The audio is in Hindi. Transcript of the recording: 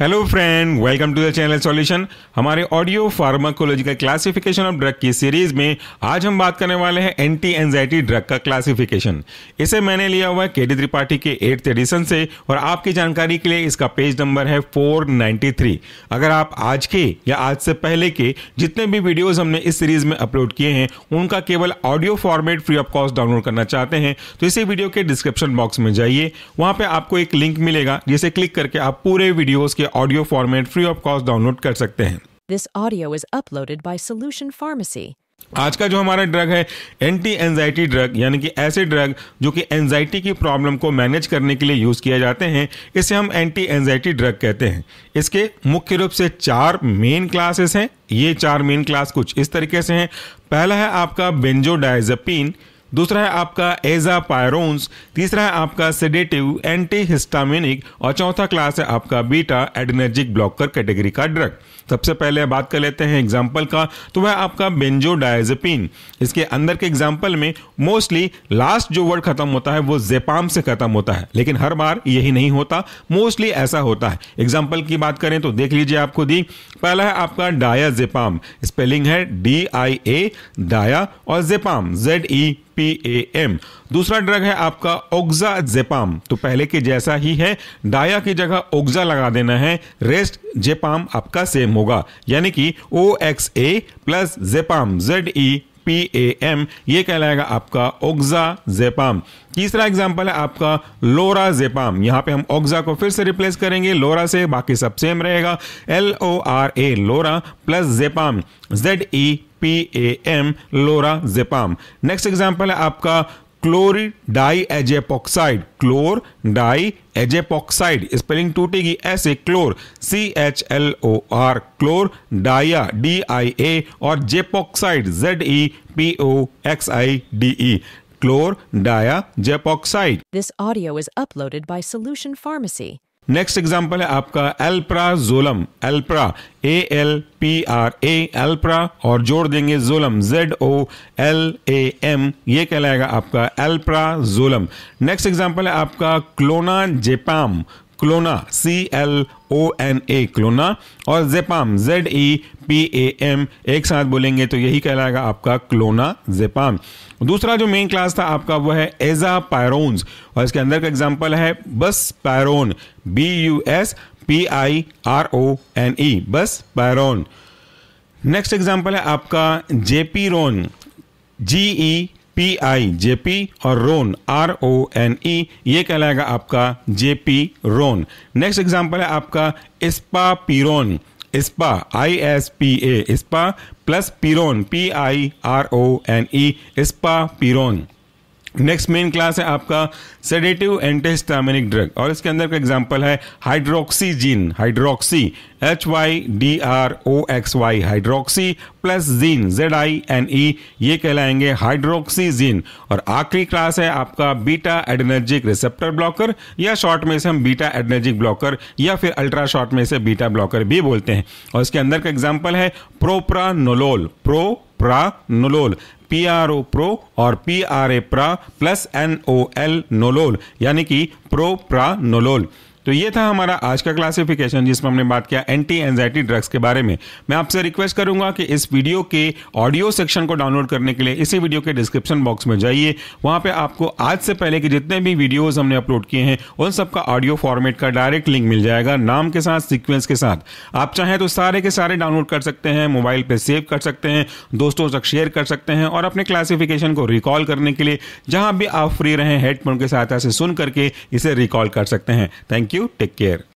Hello friend welcome to the channel solution हमारे audio pharmacological classification of drug की सीरीज में आज हम बात करने वाले हैं एंटी एनजाइटी ड्रग का क्लासिफिकेशन इसे मैंने लिया हुआ है के डी त्रिपाठी के एट्थ एडिशन से और आपकी जानकारी के लिए इसका पेज नंबर है 493 अगर आप आज के या आज से पहले के जितने भी वीडियोज हमने इस सीरीज में अपलोड किए हैं उनका केवल audio format free of cost download करना चाहते हैं तो इसी वीडियो के डिस्क्रिप्शन बॉक्स में जाइए वहाँ पर आपको एक लिंक मिलेगा जिसे क्लिक करके आप पूरे वीडियोज के audio format free of cost download कर सकते हैं this audio is uploaded by solution pharmacy आज का जो हमारा ड्रग है एंटी एंजाइटी ड्रग यानी कि ऐसे ड्रग जो कि एंजाइटी की प्रॉब्लम को मैनेज करने के लिए यूज़ किया जाते हैं इसे हम एंटी एंजाइटी ड्रग कहते हैं इसके मुख्य रूप से चार मेन क्लासेस हैं ये चार मेन क्लास कुछ इस तरीके से हैं पहला है आपका बेंजोडाइजपिन दूसरा है आपका पायरोन्स तीसरा है आपका सेडेटिव एंटी हिस्टामिनिक और चौथा क्लास है आपका बीटा एडनर्जिक ब्लॉकर कैटेगरी का ड्रग सबसे पहले बात कर लेते हैं एग्जाम्पल का तो वह आपका बेंजोडाइजेपिन इसके अंदर के एग्जाम्पल में मोस्टली लास्ट जो वर्ड खत्म होता है वो जेपाम से खत्म होता है लेकिन हर बार यही नहीं होता मोस्टली ऐसा होता है एग्जाम्पल की बात करें तो देख लीजिए आपको दी पहला है आपका डाया जेपाम स्पेलिंग है डी आई ए डाया और जेपाम जेड ई एम दूसरा ड्रग है आपका ओग्जा जेपाम तो पहले के जैसा ही है डाया की जगह ओग्जा लगा देना है रेस्ट जेपाम आपका सेम होगा यानी कि O X A plus zepam Z E P A M ये कहलाएगा आपका ओग्जा जेपाम तीसरा एग्जाम्पल है आपका लोरा जेपाम यहाँ पे हम ओग्जा को फिर से रिप्लेस करेंगे लोरा से बाकी सब सेम रहेगा L O R A lora plus zepam Z E P A M lorazepam next example है आपका chlordiazepoxide chlordiazepoxide spelling टूटेगी ऐसे chlor C H L O R chlor dia D I A और zepoxide Z E P O X I D E chlordiazepoxide this audio is uploaded by solution pharmacy next example है आपका alprazolam alpra A L P R A alpra और जोड़ देंगे zolam Z O L A M ये कहलाएगा आपका एल्प्रा जोलम नेक्स्ट एग्जाम्पल है आपका क्लोना जेपाम क्लोना C L O N A clona और zepam Z E P A M एक साथ बोलेंगे तो यही कहलाएगा आपका क्लोना जेपाम दूसरा जो मेन क्लास था आपका वह है एजा पायरोन्स और इसके अंदर का एग्जाम्पल है buspirone B U S P I R O N E buspirone next example है आपका जेपीरोन जी ई पी आई जेपी और रोन आर ओ एन ई ये कहलाएगा आपका जेपी रोन नेक्स्ट एग्जाम्पल है आपका ispapirone ispa I S P A ispa plus pirone P I R O N E ispapirone next main class है आपका सेडेटिव एंटेस्टामिनिक ड्रग और इसके अंदर का एग्जांपल है hydroxyzine hydroxy H Y D R O X Y hydroxy plus zine Z I N E ये कहलाएंगे हाइड्रोक्सी जीन और आखिरी क्लास है आपका बीटा एडनर्जिक रिसेप्टर ब्लॉकर या शॉर्ट में से हम बीटा एडनर्जिक ब्लॉकर या फिर अल्ट्रा शॉर्ट में से बीटा ब्लॉकर भी बोलते हैं और इसके अंदर का एग्जाम्पल है propranolol propranolol P R O pro और P R A pra plus N O L nolol यानी कि प्रो नोलोल तो ये था हमारा आज का क्लासिफिकेशन जिसमें हमने बात किया एंटी एंजाइटी ड्रग्स के बारे में मैं आपसे रिक्वेस्ट करूंगा कि इस वीडियो के ऑडियो सेक्शन को डाउनलोड करने के लिए इसी वीडियो के डिस्क्रिप्शन बॉक्स में जाइए वहाँ पर आपको आज से पहले के जितने भी वीडियोज हमने अपलोड किए हैं उन सबका ऑडियो फॉर्मेट का डायरेक्ट लिंक मिल जाएगा नाम के साथ सिक्वेंस के साथ आप चाहें तो सारे के सारे डाउनलोड कर सकते हैं मोबाइल पर सेव कर सकते हैं दोस्तों तक शेयर कर सकते हैं और अपने क्लासिफिकेशन को रिकॉल करने के लिए जहां भी आप फ्री रहें हेडफोन के सहायता से सुन करके इसे रिकॉल कर सकते हैं थैंक यू Take care.